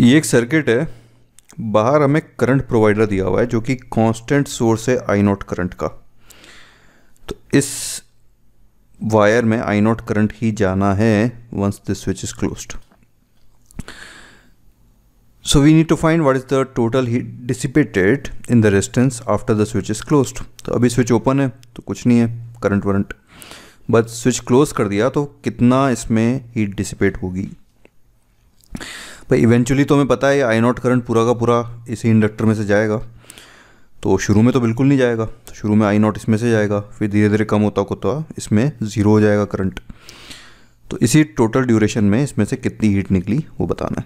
ये एक सर्किट है बाहर हमें करंट प्रोवाइडर दिया हुआ है जो कि कांस्टेंट सोर्स है आई नॉट करंट का तो इस वायर में आई नॉट करंट ही जाना है once this switch is closed so we need to find what is the total heat dissipated in the resistance after the switch is close तो अभी स्विच ओपन है तो कुछ नहीं है करंट वरंट बट स्विच क्लोज कर दिया तो कितना इसमें हीट डिसिपेट होगी पर इवेंचुअली तो हमें पता है आई नॉट करंट पूरा का पूरा इसी इंडक्टर में से जाएगा तो शुरू में तो बिल्कुल नहीं जाएगा तो शुरू में आई नॉट इसमें से जाएगा फिर धीरे धीरे कम होता होता इसमें ज़ीरो हो जाएगा करंट तो इसी टोटल ड्यूरेशन में इसमें से कितनी हीट निकली वो बताना है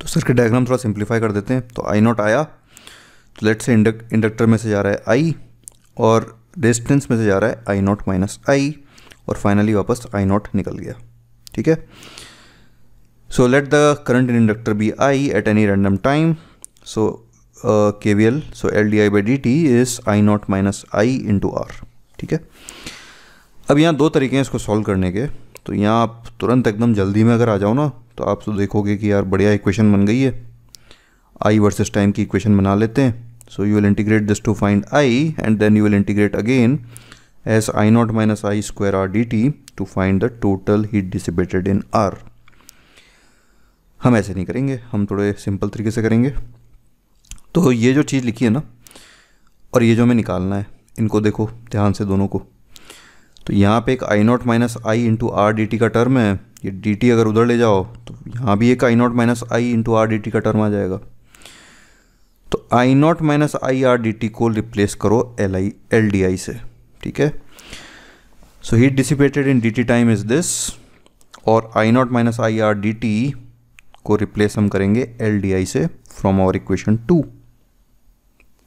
तो सर्किट डायग्राम थोड़ा सिंप्लीफाई कर देते हैं तो आई नॉट आया तो लेट से इंडक इंडक्टर में से जा रहा है आई और डिस्टेंस में से जा रहा है आई नॉट माइनस आई और फाइनली वापस आई नॉट निकल गया ठीक है so let the current in inductor be i at any random time so uh, kvl so ldi by dt is i naught minus i into r ठीक है अब यहाँ दो तरीके हैं इसको सॉल्व करने के तो यहाँ आप तुरंत एकदम जल्दी में अगर आ जाओ ना तो आप तो देखोगे कि यार बढ़िया इक्वेशन बन गई है आई वर्सेस टाइम की इक्वेशन बना लेते हैं so you will integrate this to find I and then you will integrate again as I naught minus I square R D T to find the total heat dissipated in R हम ऐसे नहीं करेंगे हम थोड़े simple तरीके से करेंगे तो ये जो चीज़ लिखी है ना और ये जो हमें निकालना है इनको देखो ध्यान से दोनों को तो यहाँ पे एक I naught minus I into R D T का टर्म है ये डी टी अगर उधर ले जाओ तो यहाँ भी एक I naught minus I into R D T का टर्म आ जाएगा तो I naught minus I R D T को रिप्लेस करो L I L D I से ठीक है so heat dissipated in D T time is this और I naught minus I R D T को रिप्लेस हम करेंगे एल से from our equation two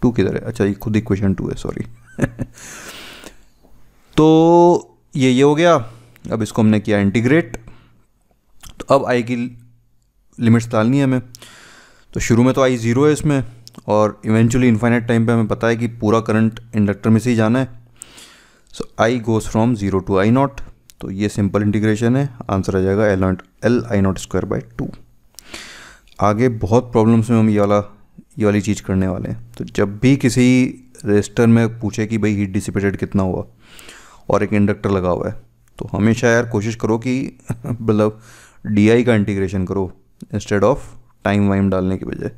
two किधर है अच्छा ये खुद इक्वेशन टू है सॉरी तो ये ये हो गया अब इसको हमने किया इंटीग्रेट तो अब आई की लिमिट्स डालनी है हमें तो शुरू में तो आई ज़ीरो है इसमें और इवेंचुअली इन्फाइनाइट टाइम पे हमें पता है कि पूरा करंट इंडक्टर में से ही जाना है so I goes from zero to I naught तो ये सिंपल इंटीग्रेशन है आंसर आ जाएगा L naught L I naught square by two आगे बहुत प्रॉब्लम्स में हम ये वाला ये वाली चीज़ करने वाले हैं तो जब भी किसी रजिस्टर में पूछे कि भाई हीट डिसिपेटेड कितना हुआ और एक इंडक्टर लगा हुआ है तो हमेशा यार कोशिश करो कि मतलब डी का इंटीग्रेशन करो इंस्टेड ऑफ टाइम वाइम डालने के बजाय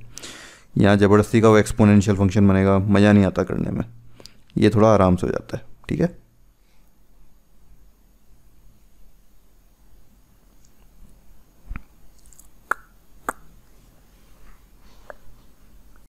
यहाँ ज़बरदस्ती का वो एक्सपोनेंशियल फंक्शन बनेगा मज़ा नहीं आता करने में ये थोड़ा आराम से हो जाता है ठीक है